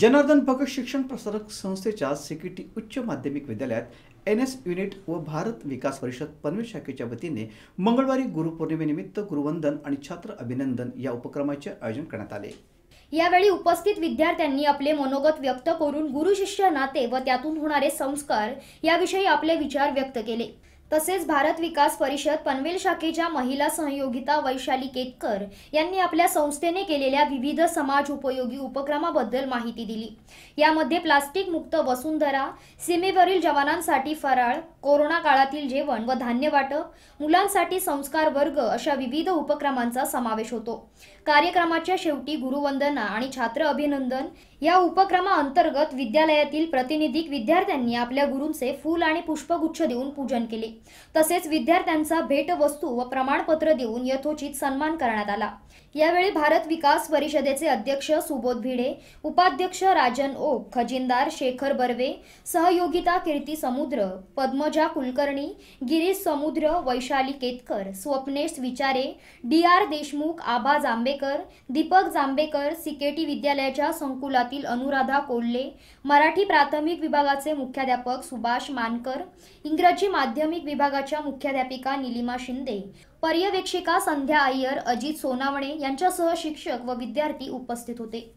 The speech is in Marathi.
जनार्दन भगत शिक्षण प्रसारक संस्थेच्या सिकिटी उच्च माध्यमिक विद्यालयात एन एस युनिट व भारत विकास परिषद पनवेल शाखेच्या वतीने मंगळवारी गुरुपौर्णिमेनिमित्त गुरुवंदन आणि छात्र अभिनंदन या उपक्रमाचे आयोजन करण्यात आले यावेळी उपस्थित विद्यार्थ्यांनी आपले मनोगत व्यक्त करून गुरु शिष्य नाते व त्यातून होणारे संस्कार याविषयी आपले विचार व्यक्त केले तसेच भारत विकास परिषद पनवेल शाखेच्या महिला सहयोगिता वैशाली केतकर यांनी आपल्या संस्थेने केलेल्या विविध समाज उपयोगी उपक्रमाबद्दल माहिती दिली यामध्ये प्लास्टिक मुक्त वसुंधरा सीमेवरील जवानांसाठी फराळ कोरोना काळातील जेवण व धान्य वाटप मुलांसाठी संस्कार वर्ग अशा विविध उपक्रमांचा समावेश होतो कार्यक्रमाच्या शेवटी गुरुवंदना आणि छात्र अभिनंदन या उपक्रमाअंतर्गत विद्यालयातील प्रतिनिधिक विद्यार्थ्यांनी आपल्या गुरूंचे फूल आणि पुष्पगुच्छ देऊन पूजन केले तसेच विद्यार्थ्यांचा भेटवस्तू व प्रमाणपत्र देऊन यथोचित सन्मान करण्यात आला यावेळी भारत विकास परिषदेचे अध्यक्ष सुबोध भिडे उपाध्यक्ष राजन ओक खजिनदार शेखर बर्वे सहयोगिता Kirti Samudra Padmaja Kulkarni Girish Samudra Vaishali Ketkar Swapnesh Vichare D R Deshmukh Aba Jambekar Deepak Jambekar CKT विद्यालयाच्या संकुलातील अनुराधा कोल्हे मराठी प्राथमिक विभागाचे मुख्याध्यापक सुभाष मानकर इंग्रजी माध्यमिक विभागाच्या मुख्याध्यापिका निलिमा शिंदे पर्यवेक्षिका संध्या अय्यर अजित सोनावणे यांच्यासह शिक्षक व विद्यार्थी उपस्थित होते